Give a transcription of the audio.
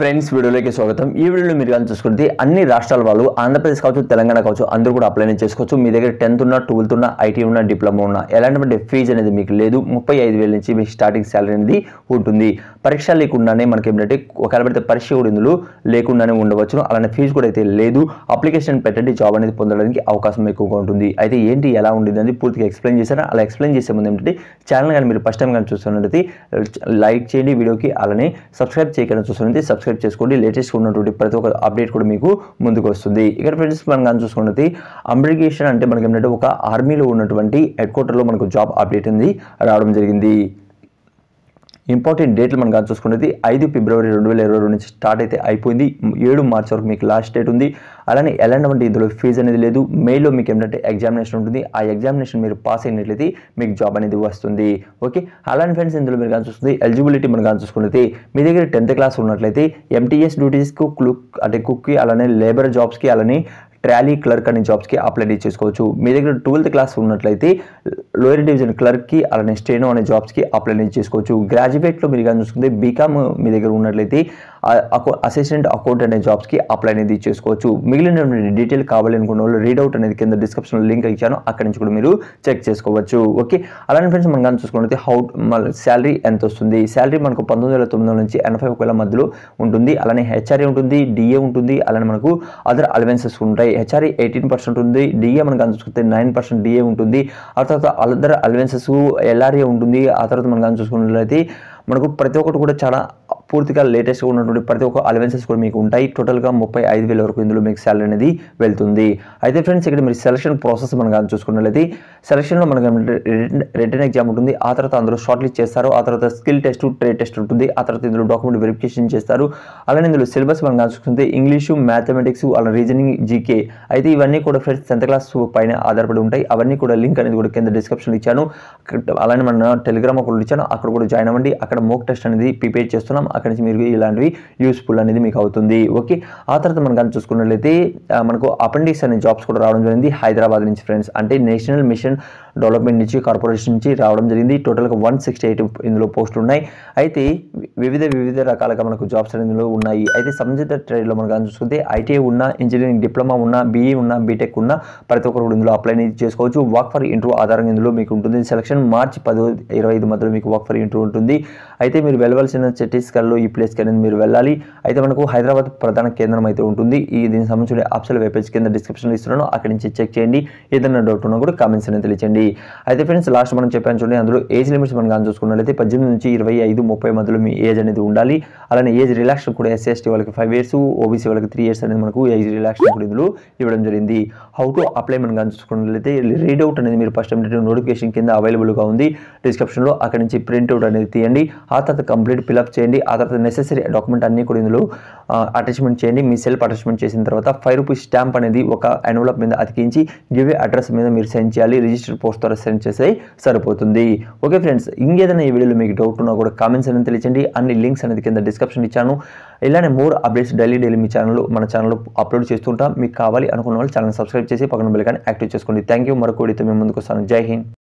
friends వీడియోలోకి స్వాగతం ఈ వీడియోలో మీరు కానీ చూసుకుంటే అన్ని రాష్ట్రాల వాళ్ళు ఆంధ్రప్రదేశ్ కావచ్చు తెలంగాణ కావచ్చు అందరూ కూడా అప్లై చేసుకోవచ్చు మీ దగ్గర టెన్త్ ఉన్న ట్వెల్త్ ఉన్న ఐటీ ఉన్న డిప్లొమా ఉన్న ఎలాంటి ఫీజు అనేది మీకు లేదు ముప్పై ఐదు వేల నుంచి మీ స్టార్టింగ్ శాలరీ అనేది ఉంటుంది పరీక్ష లేకుండానే మనకి ఏంటంటే ఒకవేళ పెడితే పరీక్ష కూడా ఇందులో లేకుండానే ఉండవచ్చు అలానే ఫీజు కూడా అయితే లేదు అప్లికేషన్ పెట్టండి జాబ్ అనేది పొందడానికి అవకాశం ఎక్కువగా ఉంటుంది అయితే ఏంటి ఎలా ఉండేది అనేది పూర్తిగా ఎక్స్ప్లెయిన్ చేశాను అలా ఎక్స్ప్లెయిన్ చేసే ముందు ఏంటంటే ఛానల్ కానీ మీరు ఫస్ట్ టైం కానీ చూస్తున్నట్లయితే లైక్ చేయండి వీడియోకి అలానే సబ్స్క్రైబ్ చేయకుండా చూస్తున్నది సబ్స్క్రైబ్ సబ్స్క్రైబ్ చేసుకోండి లేటెస్ట్ ఉన్నటువంటి ప్రతి ఒక్క అప్డేట్ కూడా మీకు ముందుకు వస్తుంది ఇక్కడ ఫ్రెండ్స్ మనం కానీ చూసుకున్నది అమ్రిగేషన్ అంటే మనకి ఏంటంటే ఒక ఆర్మీలో ఉన్నటువంటి హెడ్ క్వార్టర్లో మనకు జాబ్ అప్డేట్ అనేది రావడం జరిగింది ఇంపార్టెంట్ డేట్లు మనం కానీ చూసుకునేది ఐదు ఫిబ్రవరి రెండు వేల ఇరవై రెండు నుంచి స్టార్ట్ అయితే అయిపోయింది ఏడు మార్చి వరకు మీకు లాస్ట్ డేట్ ఉంది అలానే ఎలాంటి ఇందులో ఫీజు అనేది లేదు మేలో మీకు ఏంటంటే ఎగ్జామినేషన్ ఉంటుంది ఆ ఎగ్జామినేషన్ మీరు పాస్ అయినట్లయితే మీకు జాబ్ అనేది వస్తుంది ఓకే అలానే ఫ్రెండ్స్ ఇందులో మీరు కానీ చూస్తుంది ఎలిజిబిలిటీ మనం కానీ చూసుకునేది మీ దగ్గర టెన్త్ క్లాస్ ఉన్నట్లయితే ఎంటీఎస్ డ్యూటీస్కి క్లుక్ అంటే కుక్కి అలానే లేబర్ జాబ్స్కి అలానే ట్రాలీ క్లర్క్ అనే జాబ్స్కి అప్లై చేసుకోవచ్చు మీ దగ్గర ట్వెల్త్ క్లాస్ ఉన్నట్లయితే లోయర్ డివిజన్ క్లర్క్కి అలానే స్టేనో అనే జాబ్స్కి అప్లై చేసుకోవచ్చు గ్రాడ్యుయేట్లో మీరు కానీ చూసుకుంటే బీకామ్ మీ దగ్గర ఉన్నట్లయితే అసిస్టెంట్ అకౌంట్ అనే జాబ్స్కి అప్లై అనేది చేసుకోవచ్చు మిగిలిన డీటెయిల్ కావాలనుకున్న వాళ్ళు రీడౌట్ అనేది కింద డిస్క్రిప్షన్లో లింక్ ఇచ్చాను అక్కడి నుంచి కూడా మీరు చెక్ చేసుకోవచ్చు ఓకే అలానే ఫ్రెండ్స్ మనం కానీ చూసుకున్నట్లయితే హౌ శాలరీ ఎంత వస్తుంది శాలరీ మనకు పంతొమ్మిది వేల తొమ్మిది నుంచి ఎనభై ఒక మధ్యలో ఉంటుంది అలానే హెచ్ఆర్ఏ ఉంటుంది డిఏ ఉంటుంది అలానే మనకు అదర్ అలవెన్సెస్ ఉంటాయి హెచ్ఆర్ఏ ఎయిటీన్ పర్సెంట్ ఉంది డిఏ మనకు చూసుకుంటే నైన్ పర్సెంట్ డిఏ ఉంటుంది ఆ తర్వాత అదర్ అలవెన్సెస్ ఎల్ఆర్ఏ ఉంటుంది ఆ తర్వాత మనం కానీ చూసుకున్నట్లయితే మనకు ప్రతి ఒక్కటి కూడా చాలా పూర్తిగా లేటెస్ట్గా ఉన్నటువంటి ప్రతి ఒక్క అలవెన్సెస్ కూడా మీకు ఉంటాయి టోటల్గా ముప్పై ఐదు వేల వరకు ఇందులో మీకు శాలరీ అనేది వెళ్తుంది అయితే ఫ్రెండ్స్ ఇక్కడ మీరు సెలక్షన్ ప్రాసెస్ మనం కానీ చూసుకున్నట్లయితే సెలక్షన్లో మనకి రిటర్న్ ఎగ్జామ్ ఉంటుంది ఆ తర్వాత అందులో షార్ట్ లిస్ట్ చేస్తారు ఆ తర్వాత స్కిల్ టెస్ట్ ట్రేడ్ టెస్ట్ ఉంటుంది ఆ తర్వాత ఇందులో డాక్యుమెంట్ వెరిఫికేషన్ చేస్తారు అలానే ఇందులో సిలబస్ మనం కానీ చూసుకుంటే ఇంగ్లీషు మ్యాథమెటిక్స్ అలా రీజనింగ్ జీకే అయితే ఇవన్నీ కూడా ఫ్రెండ్స్ టెన్త్ క్లాస్ పైన ఆధారపడి ఉంటాయి అవన్నీ కూడా లింక్ అనేది కూడా కింద డిస్క్రిప్షన్లో ఇచ్చాను అలానే మన టెలిగ్రామ్ ఒకటి ఇచ్చాను అక్కడ కూడా జాయిన్ అవ్వండి అక్కడ మోక్ టెస్ట్ అనేది ప్రిపేర్ చేస్తున్నాం అక్కడి నుంచి మీరు ఇలాంటివి యూస్ఫుల్ అనేది మీకు అవుతుంది ఓకే ఆ తర్వాత మనం కానీ చూసుకున్నట్లయితే మనకు అపెండిక్స్ అనే జాబ్స్ కూడా రావడం జరిగింది హైదరాబాద్ నుంచి ఫ్రెండ్స్ అంటే నేషనల్ మిషన్ డెవలప్మెంట్ నుంచి కార్పొరేషన్ నుంచి రావడం జరిగింది టోటల్గా వన్ సిక్స్టీ ఎయిట్ ఇందులో పోస్టులు ఉన్నాయి అయితే వివిధ వివిధ రకాలుగా మనకు జాబ్స్ ఇందులో ఉన్నాయి అయితే సంబంధిత ట్రేడ్లో మనం కానీ చూసుకుంటే ఐటీఐ ఉన్న ఇంజనీరింగ్ డిప్లొమా ఉన్న బీఈ ఉన్న బీటెక్ ఉన్న ప్రతి ఒక్కరు కూడా ఇందులో అప్లై చేసుకోవచ్చు వర్క్ ఫర్ ఇంటర్వ్యూ ఆధారంగా ఇందులో మీకు ఉంటుంది సెలక్షన్ మార్చి పదో ఇరవై ఐదు మధ్యలో మీకు వర్క్ ఫర్ ఇంటర్వ్యూ ఉంటుంది అయితే మీరు వెళ్ళవలసిన ఛత్తీస్గఢ్ రోజుల్లో ఈ ప్లేస్కి అనేది మీరు వెళ్ళాలి అయితే మనకు హైదరాబాద్ ప్రధాన కేంద్రం అయితే ఉంటుంది ఈ దీనికి సంబంధించిన ఆప్షన్ వెబ్పేజ్ కింద డిస్క్రిప్షన్లో ఇస్తున్నాను అక్కడి నుంచి చెక్ చేయండి ఏదైనా డౌట్ ఉన్నా కూడా కామెంట్స్ అనేది తెలియచండి అయితే ఫ్రెండ్స్ లాస్ట్ మనం చెప్పాను చూడండి అందులో ఏజ్ లిమిట్స్ మనం కానీ చూసుకున్నట్లయితే పద్దెనిమిది నుంచి ఇరవై ఐదు ముప్పై మధ్యలో మీ ఏజ్ అనేది ఉండాలి అలానే ఏజ్ రిలాక్షన్ కూడా ఎస్సీ ఎస్టీ వాళ్ళకి ఫైవ్ ఇయర్స్ ఓబీసీ వాళ్ళకి త్రీ ఇయర్స్ అనేది మనకు ఏజ్ రిలాక్షన్ కూడా ఇందులో ఇవ్వడం జరిగింది హౌ టు అప్లై మనం కానీ చూసుకున్నట్లయితే రీడౌట్ అనేది మీరు ఫస్ట్ నోటిఫికేషన్ కింద అవైలబుల్గా ఉంది డిస్క్రిప్షన్లో అక్కడి నుంచి ప్రింట్అవుట్ అనేది తీయండి ఆ తర్వాత కంప్లీట్ ఫిల్అప్ చేయండి ఆ తర్వాత నెసెసరీ డాక్యుమెంట్ అన్నీ కూడా ఇందులో అటాచ్మెంట్ చేయండి మీ సెల్ఫ్ అటాచ్మెంట్ చేసిన తర్వాత ఫైవ్ రూపీస్ స్టాంప్ అనేది ఒక ఎన్వలప్ మీద అతికించి గివే అడ్రస్ మీద మీరు సెండ్ చేయాలి రిజిస్టర్ పోస్ట్ ద్వారా సెండ్ చేస్తే సరిపోతుంది ఓకే ఫ్రెండ్స్ ఇంకేదైనా ఈ వీడియోలో మీకు డౌట్ ఉన్నా కూడా కామెంట్స్ అనేది తెలియచండి అన్ని లింక్స్ అనేది కింద డిస్క్రిప్షన్ ఇచ్చాను ఇలానే మోర్ అప్డేట్స్ డైలీ డైలీ మీ ఛానల్ మన ఛానల్ అప్లోడ్ చేస్తుంటాం మీకు కావాలి అనుకున్న వాళ్ళు ఛానల్ సబ్స్క్రైబ్ చేసి పక్కన కానీ యాక్టివ్ చేసుకోండి థ్యాంక్ యూ మరొక వీడియోతో మేము ముందుకు వస్తాను జై హింద్